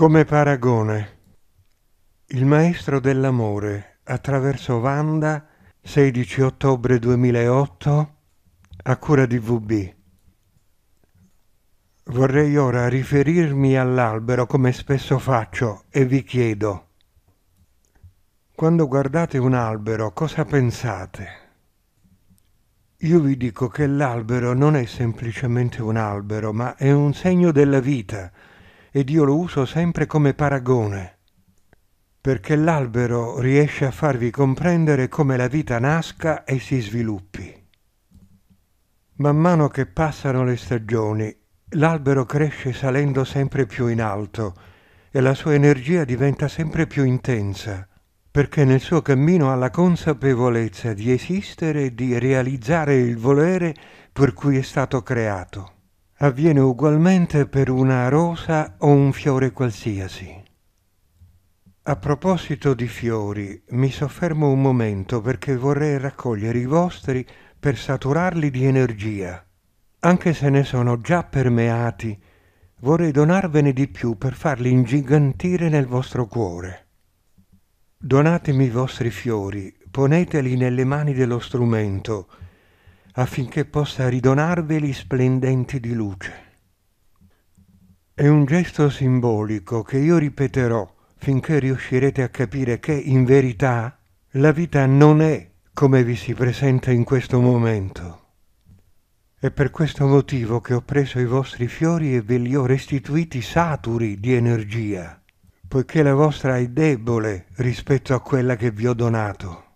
Come paragone, il maestro dell'amore attraverso Vanda, 16 ottobre 2008, a cura di VB. Vorrei ora riferirmi all'albero come spesso faccio e vi chiedo, quando guardate un albero cosa pensate? Io vi dico che l'albero non è semplicemente un albero, ma è un segno della vita, ed io lo uso sempre come paragone, perché l'albero riesce a farvi comprendere come la vita nasca e si sviluppi. Man mano che passano le stagioni, l'albero cresce salendo sempre più in alto e la sua energia diventa sempre più intensa, perché nel suo cammino ha la consapevolezza di esistere e di realizzare il volere per cui è stato creato avviene ugualmente per una rosa o un fiore qualsiasi. A proposito di fiori, mi soffermo un momento perché vorrei raccogliere i vostri per saturarli di energia. Anche se ne sono già permeati, vorrei donarvene di più per farli ingigantire nel vostro cuore. Donatemi i vostri fiori, poneteli nelle mani dello strumento, affinché possa ridonarveli splendenti di luce. È un gesto simbolico che io ripeterò finché riuscirete a capire che in verità la vita non è come vi si presenta in questo momento. È per questo motivo che ho preso i vostri fiori e ve li ho restituiti saturi di energia, poiché la vostra è debole rispetto a quella che vi ho donato.